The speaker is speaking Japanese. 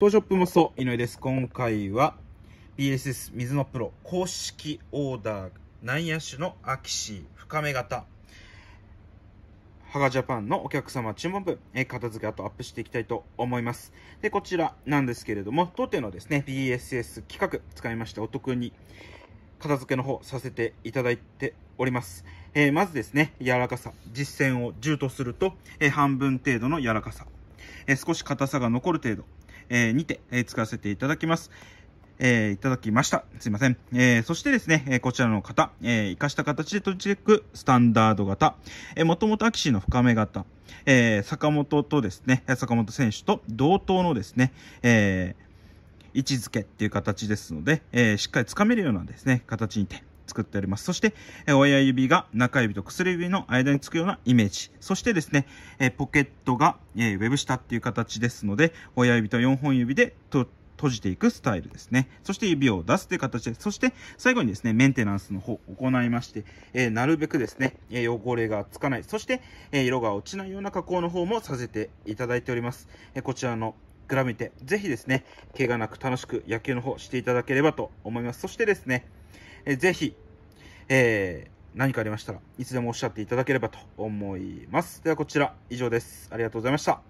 東ショップもそう、井上です。今回は BSS 水のプロ公式オーダー内野手のアキシー深め型。ハガジャパンのお客様注文分、片付けとアップしていきたいと思います。で、こちらなんですけれども、当店のですね、BSS 企画使いましてお得に片付けの方させていただいております。えー、まずですね、柔らかさ。実践を10とすると、えー、半分程度の柔らかさ。えー、少し硬さが残る程度。えー、にて、え使わせていただきます。えー、いただきました。すいません。えー、そしてですね、えー、こちらの方、えー、生かした形で取り付ェッスタンダード型、えー、もともとアキシの深め型、えー、坂本とですね、坂本選手と同等のですね、えー、位置づけっていう形ですので、えー、しっかりつかめるようなですね、形にて、作っております。そして、え親指が中指と薬指の間につくようなイメージ。そしてですね、えポケットが、えウェブ下っていう形ですので、親指と4本指でと閉じていくスタイルですね。そして指を出すという形で、そして最後にですね、メンテナンスの方行いまして、えなるべくですね、え汚れがつかない、そして、え色が落ちないような加工の方もさせていただいております。えこちらのグラムテて、ぜひですね、怪我なく楽しく野球の方していただければと思います。そしてですね、えぜひ、えー、何かありましたらいつでもおっしゃっていただければと思います。ではこちら以上です。ありがとうございました。